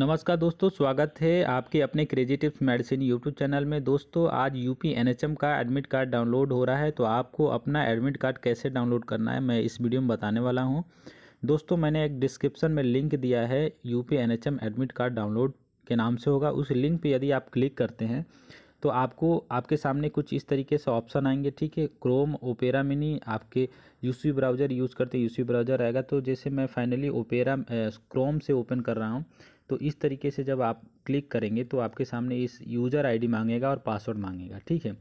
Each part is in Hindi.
नमस्कार दोस्तों स्वागत है आपके अपने crazy tips medicine YouTube channel में दोस्तों आज यूपी एनएचएम का एडमिट कार्ड डाउनलोड हो रहा है तो आपको अपना एडमिट कार्ड कैसे डाउनलोड करना है मैं इस वीडियो में बताने वाला हूं दोस्तों मैंने एक डिस्क्रिप्शन में लिंक दिया है UP M admit card download के नाम से होगा उस लिंक पर यदि आप क्लिक करते हैं तो आपको आपके सामने कुछ इस तरीके से ऑप्शन आएंगे ठीक है क्रोम ओपेरा मिनी आपके यूसी ब्राउज़र यूज़ करते यूसी ब्राउज़र आएगा तो जैसे मैं फाइनली ओपेरा क्रोम से ओपन कर रहा हूँ तो इस तरीके से जब आप क्लिक करेंगे तो आपके सामने इस यूज़र आईडी मांगेगा और पासवर्ड मांगेगा ठीक है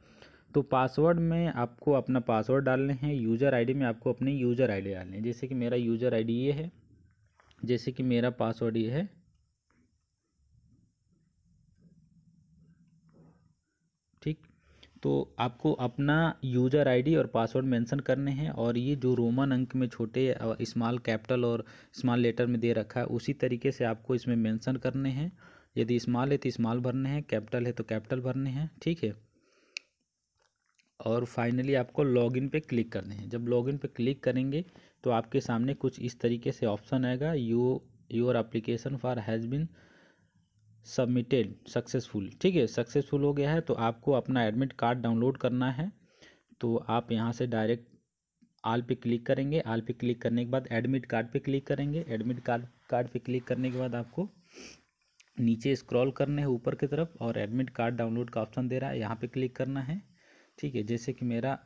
तो पासवर्ड में आपको अपना पासवर्ड डालने हैं यूज़र आईडी में आपको अपनी यूज़र आईडी डी है जैसे कि मेरा यूज़र आईडी ये है जैसे कि मेरा पासवर्ड ये है तो आपको अपना यूज़र आईडी और पासवर्ड मेंशन करने हैं और ये जो रोमन अंक में छोटे स्मॉल कैपिटल और स्मॉल लेटर में दे रखा है उसी तरीके से आपको इसमें मेंशन करने हैं यदि स्मॉल है तो स्मॉल भरने हैं कैपिटल है तो कैपिटल भरने हैं ठीक है और फाइनली आपको लॉगिन पे क्लिक करने हैं जब लॉगिन पे क्लिक करेंगे तो आपके सामने कुछ इस तरीके से ऑप्शन आएगा you your application form has been submitted successful ठीक है सक्सेसफुल हो गया है तो आपको अपना एडमिट कार्ड डाउनलोड करना है तो आप यहाँ से डायरेक्ट आल पे क्लिक करेंगे आल पे क्लिक करने के बाद एडमिट कार्ड पे क्लिक करेंगे एडमिट कार्ड कार्ड पे क्लिक करने के बाद आपको नीचे स्क्रॉल करने है ऊपर की तरफ और एडमिट कार्ड डाउनलोड का ऑप्शन दे रहा है यहाँ पे क्लिक करना है ठीक है जैसे कि मेरा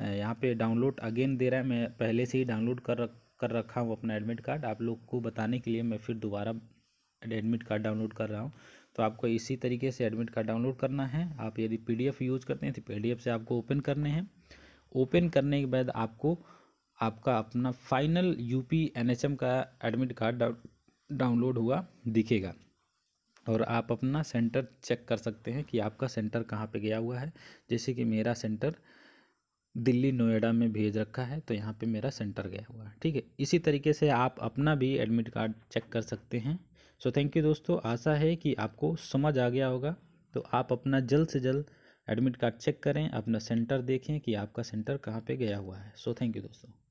यहाँ पे डाउनलोड अगेन दे रहा है मैं पहले से ही डाउनलोड कर रख कर रखा हूँ अपना एडमिट कार्ड आप लोग को बताने के लिए मैं फिर दोबारा एडमिट कार्ड डाउनलोड कर रहा हूँ तो आपको इसी तरीके से एडमिट कार्ड डाउनलोड करना है आप यदि पीडीएफ यूज़ करते हैं तो पीडीएफ से आपको ओपन करने हैं ओपन करने के बाद आपको आपका अपना फाइनल यूपी एनएचएम का एडमिट कार्ड डाउनलोड हुआ दिखेगा और आप अपना सेंटर चेक कर सकते हैं कि आपका सेंटर कहाँ पे गया हुआ है जैसे कि मेरा सेंटर दिल्ली नोएडा में भेज रखा है तो यहाँ पे मेरा सेंटर गया हुआ है ठीक है इसी तरीके से आप अपना भी एडमिट कार्ड चेक कर सकते हैं सो थैंक यू दोस्तों आशा है कि आपको समझ आ गया होगा तो आप अपना जल्द से जल्द एडमिट कार्ड चेक करें अपना सेंटर देखें कि आपका सेंटर कहाँ पे गया हुआ है सो थैंक यू दोस्तों